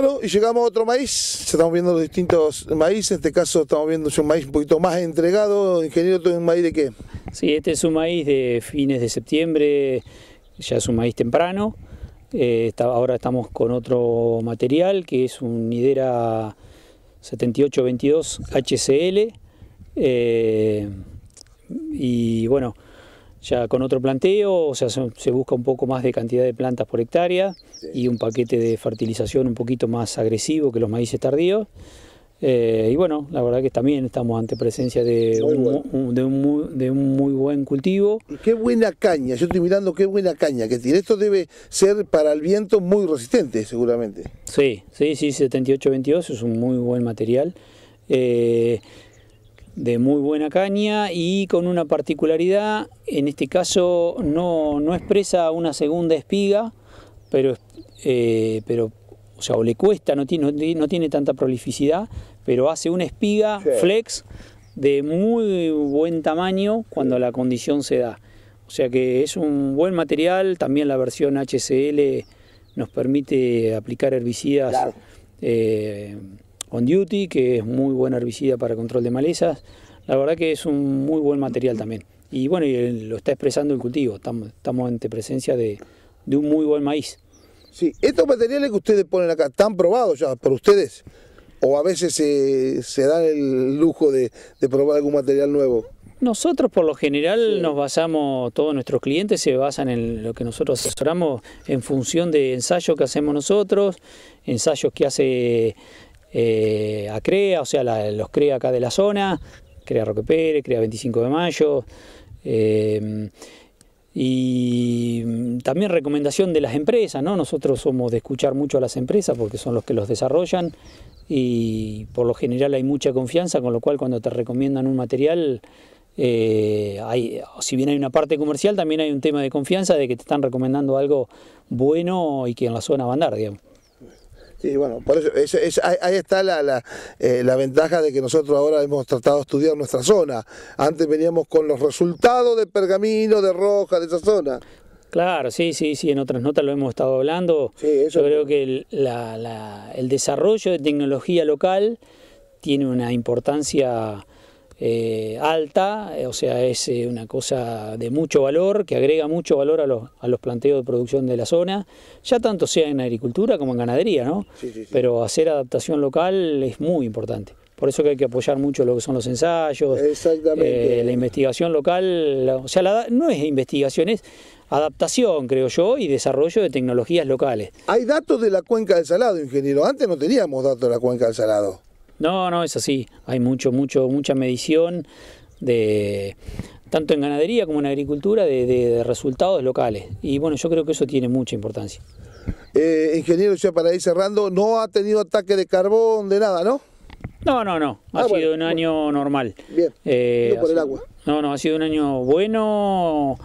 Bueno, y llegamos a otro maíz, estamos viendo los distintos maíz, en este caso estamos viendo un maíz un poquito más entregado, ingeniero, ¿tú un maíz de qué? Sí, este es un maíz de fines de septiembre, ya es un maíz temprano, eh, ahora estamos con otro material que es un Nidera 7822 HCL eh, y bueno, ya con otro planteo, o sea, se, busca un poco más de cantidad de plantas por hectárea y un paquete de fertilización un poquito más agresivo que los maíces tardíos. Eh, y bueno, la verdad que también estamos ante presencia de un, de, un muy, buen cultivo. qué buena caña, yo estoy mirando qué buena caña que tiene. Esto debe ser para el viento muy resistente, seguramente. Sí, sí, sí, 78-22 es un muy buen material. Eh, de muy buena caña y con una particularidad, en este caso no, no expresa una segunda espiga, pero, eh, pero o, sea, le cuesta, no tiene, no tiene tanta prolificidad, pero hace una espiga flex de muy buen tamaño cuando la condición se da. O sea que es un buen material, también la versión HCL nos permite aplicar herbicidas. Eh, On Duty, que es muy buena herbicida para control de malezas. La verdad que es un muy buen material también. Y bueno, lo está expresando el cultivo. Estamos, ante presencia de, un muy buen maíz. Sí, estos materiales que ustedes ponen acá, ¿están probados ya por ustedes? ¿O a veces se, dan el lujo de, probar algún material nuevo? Nosotros por lo general nos basamos, todos nuestros clientes se basan en lo que nosotros asesoramos en función de ensayos que hacemos nosotros, ensayos que hace eh, a CREA, o sea, los CREA acá de la zona, CREA Roque Pérez, CREA 25 de Mayo. Eh, y también recomendación de las empresas, ¿no? Nosotros somos de escuchar mucho a las empresas porque son los que los desarrollan y por lo general hay mucha confianza, con lo cual cuando te recomiendan un material, eh, si bien hay una parte comercial, también hay un tema de confianza de que te están recomendando algo bueno y que en la zona va a andar, digamos. Sí, bueno, por eso ahí está la, eh, la, ventaja de que nosotros ahora hemos tratado de estudiar nuestra zona. Antes veníamos con los resultados de Pergamino, de Roja, de esa zona. Claro, sí, sí, sí, en otras notas lo hemos estado hablando. Yo creo que el desarrollo de tecnología local tiene una importancia eh, alta, eh, o sea, es eh, una cosa de mucho valor, que agrega mucho valor a los, planteos de producción de la zona, ya tanto sea en agricultura como en ganadería, ¿no? Pero hacer adaptación local es muy importante. Por eso que hay que apoyar mucho lo que son los ensayos, la investigación local, o sea, no es investigación, es adaptación, creo yo, y desarrollo de tecnologías locales. Hay datos de la cuenca del Salado, ingeniero. Antes no teníamos datos de la cuenca del Salado. No, no, es así. Hay mucho, mucho, mucha medición de tanto en ganadería como en agricultura de, resultados locales. Y bueno, yo creo que eso tiene mucha importancia. Eh, ingeniero, ya para ir cerrando, no ha tenido ataque de carbón, de nada, ¿no? No, no, no. Ha ah, sido un año normal. Bien. Eh, por el agua. No, no, ha sido un año bueno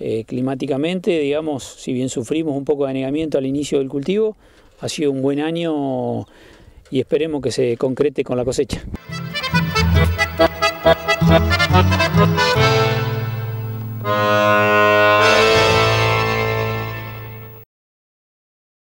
eh, climáticamente, digamos, si bien sufrimos un poco de anegamiento al inicio del cultivo, ha sido un buen año y esperemos que se concrete con la cosecha.